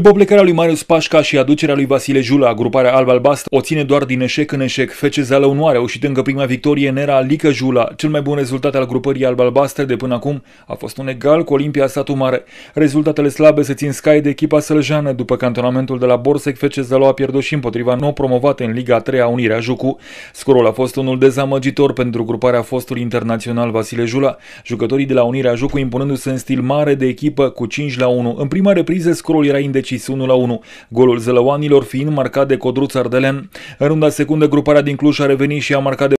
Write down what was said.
După plecarea lui Marius Pașca și aducerea lui Vasile Jula, gruparea alb-albast o ține doar din eșec în eșec. FCZ Zalău nu a reușit încă prima victorie în era Lică Jula. Cel mai bun rezultat al grupării alb-albastre de până acum a fost un egal cu Olimpia Satu Mare. Rezultatele slabe se țin scai de echipa sălăjană. După cantonamentul de la Borsec, Zalău a pierdut și împotriva nou promovate în Liga 3 a Unirea Jucu. Scorul a fost unul dezamăgitor pentru gruparea fostului internațional Vasile Jula. Jucătorii de la Unirea Jucu impunându-se în stil mare de echipă cu 5 la 1. În prima repriză, scorul era indecis decis 1 1, golul zălăoanilor fiind marcat de Codruț Ardelean. În runda secundă, gruparea din Cluj a revenit și a marcat de